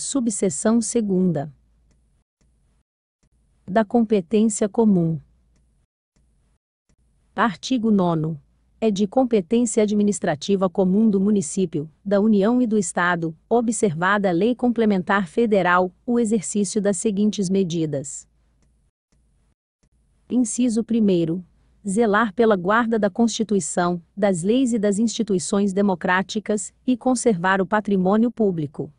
subseção segunda da competência comum. Artigo 9. É de competência administrativa comum do município, da União e do Estado, observada a Lei Complementar Federal, o exercício das seguintes medidas. Inciso 1. Zelar pela guarda da Constituição, das leis e das instituições democráticas, e conservar o patrimônio público.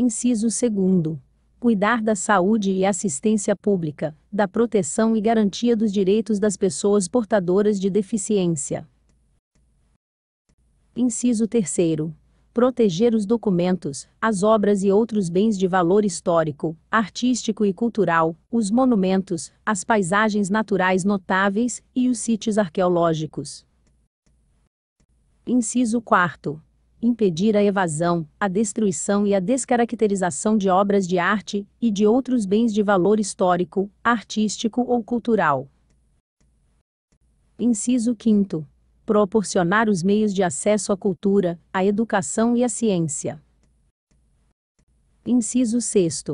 Inciso 2 cuidar da saúde e assistência pública, da proteção e garantia dos direitos das pessoas portadoras de deficiência. Inciso 3. Proteger os documentos, as obras e outros bens de valor histórico, artístico e cultural, os monumentos, as paisagens naturais notáveis e os sítios arqueológicos. Inciso 4 impedir a evasão, a destruição e a descaracterização de obras de arte e de outros bens de valor histórico, artístico ou cultural. Inciso 5. Proporcionar os meios de acesso à cultura, à educação e à ciência. Inciso 6.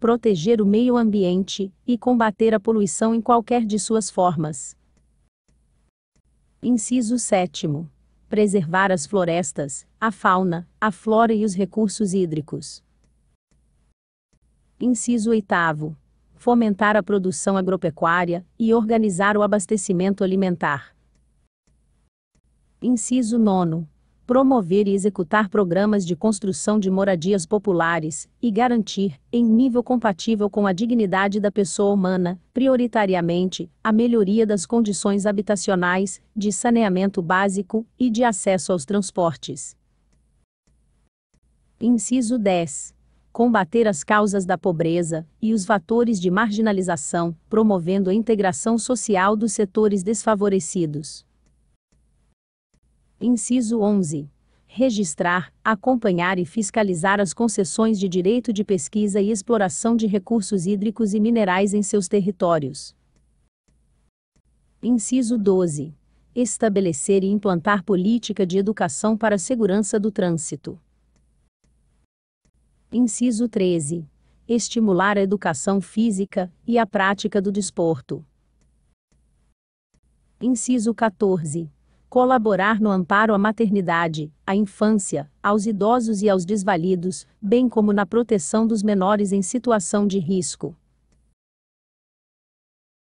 Proteger o meio ambiente e combater a poluição em qualquer de suas formas. Inciso 7 preservar as florestas, a fauna, a flora e os recursos hídricos. Inciso 8. Fomentar a produção agropecuária e organizar o abastecimento alimentar. Inciso 9 promover e executar programas de construção de moradias populares, e garantir, em nível compatível com a dignidade da pessoa humana, prioritariamente, a melhoria das condições habitacionais, de saneamento básico e de acesso aos transportes. Inciso 10. Combater as causas da pobreza e os fatores de marginalização, promovendo a integração social dos setores desfavorecidos. Inciso 11. Registrar, acompanhar e fiscalizar as concessões de direito de pesquisa e exploração de recursos hídricos e minerais em seus territórios. Inciso 12. Estabelecer e implantar política de educação para a segurança do trânsito. Inciso 13. Estimular a educação física e a prática do desporto. Inciso 14 colaborar no amparo à maternidade, à infância, aos idosos e aos desvalidos, bem como na proteção dos menores em situação de risco.